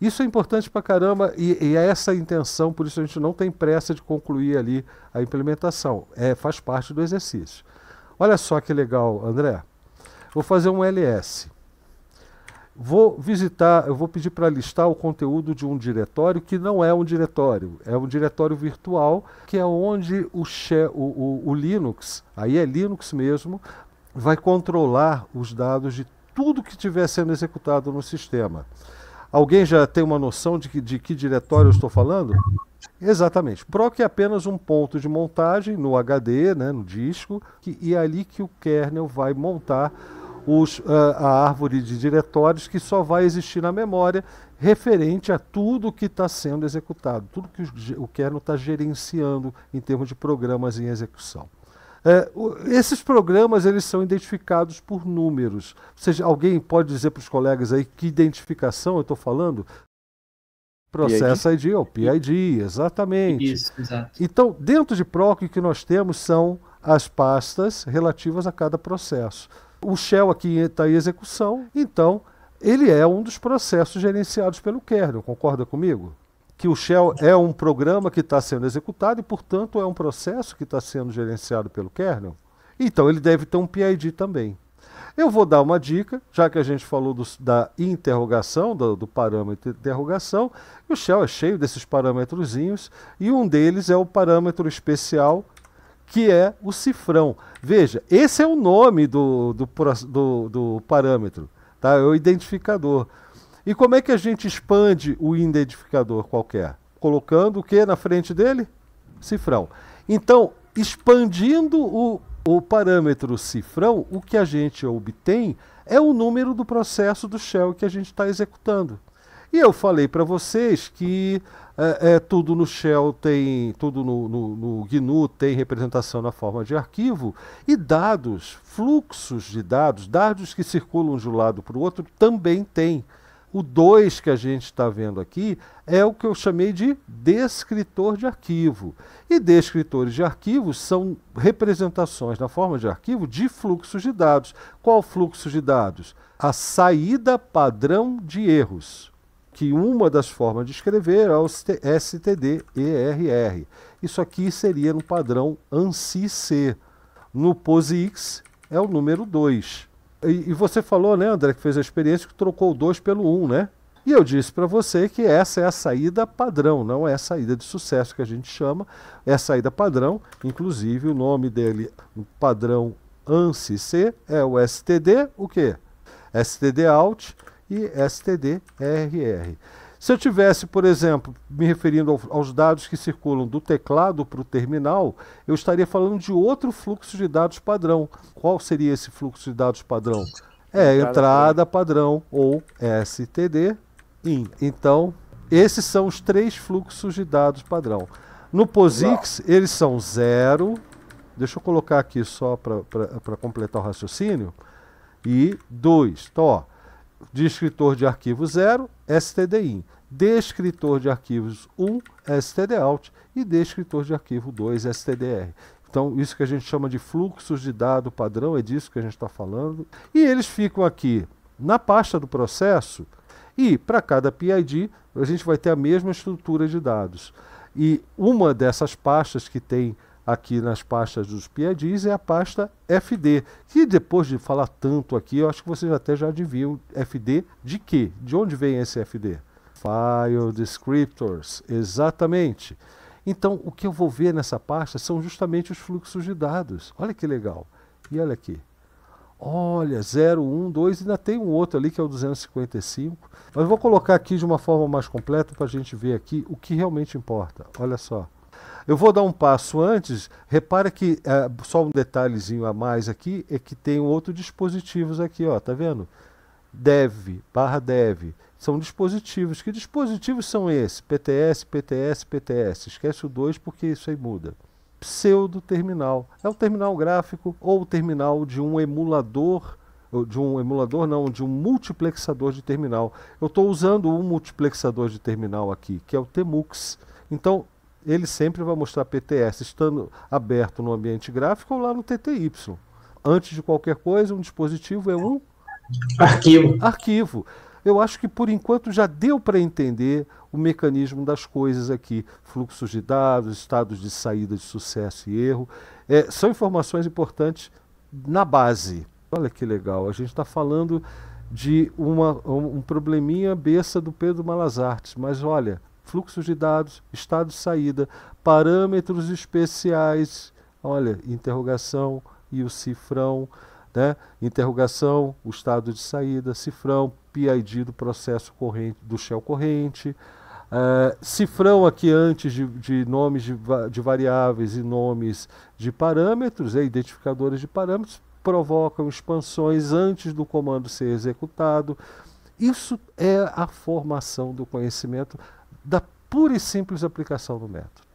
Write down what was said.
Isso é importante para caramba e, e, é essa a intenção, por isso a gente não tem pressa de concluir ali a implementação. É, faz parte do exercício. Olha só que legal, André. Vou fazer um LS. Vou visitar, eu vou pedir para listar o conteúdo de um diretório que não é um diretório, é um diretório virtual, que é onde o, o, o, o Linux, aí é Linux mesmo, vai controlar os dados de tudo que estiver sendo executado no sistema. Alguém já tem uma noção de que, de que diretório eu estou falando? Exatamente. PROC é apenas um ponto de montagem no HD, né, no disco, que, e é ali que o kernel vai montar os, uh, a árvore de diretórios que só vai existir na memória referente a tudo que está sendo executado, tudo que o, o kernel está gerenciando em termos de programas em execução. É, esses programas eles são identificados por números. Ou seja, alguém pode dizer para os colegas aí que identificação eu estou falando? Processo PID? ID ou PID, exatamente. Isso, Então, dentro de PROC, o que nós temos são as pastas relativas a cada processo. O Shell aqui está em execução, então ele é um dos processos gerenciados pelo kernel, concorda comigo? que o Shell é um programa que está sendo executado e, portanto, é um processo que está sendo gerenciado pelo kernel. Então, ele deve ter um PID também. Eu vou dar uma dica, já que a gente falou do, da interrogação, do, do parâmetro de interrogação, o Shell é cheio desses parâmetrozinhos, e um deles é o parâmetro especial, que é o cifrão. Veja, esse é o nome do, do, do, do parâmetro, tá? é o identificador. E como é que a gente expande o identificador qualquer? Colocando o que na frente dele? Cifrão. Então, expandindo o, o parâmetro cifrão, o que a gente obtém é o número do processo do shell que a gente está executando. E eu falei para vocês que é, é, tudo no Shell tem, tudo no, no, no, GNU tem representação na forma de arquivo e dados, fluxos de dados, dados que circulam de um lado para o outro também tem. O 2 que a gente está vendo aqui é o que eu chamei de descritor de arquivo. E descritores de arquivos são representações na forma de arquivo de fluxos de dados. Qual fluxo de dados? A saída padrão de erros, que uma das formas de escrever é o STD-ERR. Isso aqui seria no padrão ANSI-C. No POSIX é o número 2. E, e você falou, né, André, que fez a experiência que trocou o 2 pelo 1, um, né? E eu disse para você que essa é a saída padrão, não é a saída de sucesso que a gente chama, é a saída padrão, inclusive o nome dele, padrão ANSI-C, é o STD, o quê? std out e STD-RR. Se eu tivesse, por exemplo, me referindo aos dados que circulam do teclado para o terminal, eu estaria falando de outro fluxo de dados padrão. Qual seria esse fluxo de dados padrão? É entrada padrão ou STD in. Então, esses são os três fluxos de dados padrão. No POSIX, eles são zero. Deixa eu colocar aqui só para completar o raciocínio. E dois. Então, ó, descritor de arquivo 0, stdin, descritor de arquivos 1, stdout e descritor de arquivo 2, stdr. Então, isso que a gente chama de fluxos de dado padrão, é disso que a gente está falando. E eles ficam aqui na pasta do processo e para cada PID a gente vai ter a mesma estrutura de dados. E uma dessas pastas que tem aqui nas pastas dos PIDs é a pasta FD, que depois de falar tanto aqui, eu acho que vocês até já adivinham FD de quê? De onde vem esse FD? File Descriptors, exatamente. Então, o que eu vou ver nessa pasta são justamente os fluxos de dados. Olha que legal. E olha aqui. Olha, 0, 1, 2, ainda tem um outro ali que é o 255. Mas vou colocar aqui de uma forma mais completa para a gente ver aqui o que realmente importa. Olha só. Eu vou dar um passo antes. Repara que é, só um detalhezinho a mais aqui é que tem outros dispositivos aqui, ó, tá vendo? Dev, barra dev. São dispositivos. Que dispositivos são esses? PTS, PTS, PTS. Esquece o 2 porque isso aí muda. Pseudo terminal. É o terminal gráfico ou o terminal de um emulador de um emulador não, de um multiplexador de terminal. Eu estou usando um multiplexador de terminal aqui, que é o Temux. Então, ele sempre vai mostrar PTS estando aberto no ambiente gráfico ou lá no TTY. Antes de qualquer coisa, um dispositivo é um arquivo. Arquivo. Eu acho que por enquanto já deu para entender o mecanismo das coisas aqui, fluxos de dados, estados de saída de sucesso e erro, é, são informações importantes na base. Olha que legal, a gente está falando de uma, um, probleminha besta do Pedro Malas mas olha, fluxos de dados, estado de saída, parâmetros especiais, olha, interrogação e o cifrão, né? interrogação, o estado de saída, cifrão, PID do processo corrente, do shell corrente, Uh, cifrão aqui antes de, de nomes de, de, variáveis e nomes de parâmetros, é, identificadores de parâmetros, provocam expansões antes do comando ser executado. Isso é a formação do conhecimento da pura e simples aplicação do método.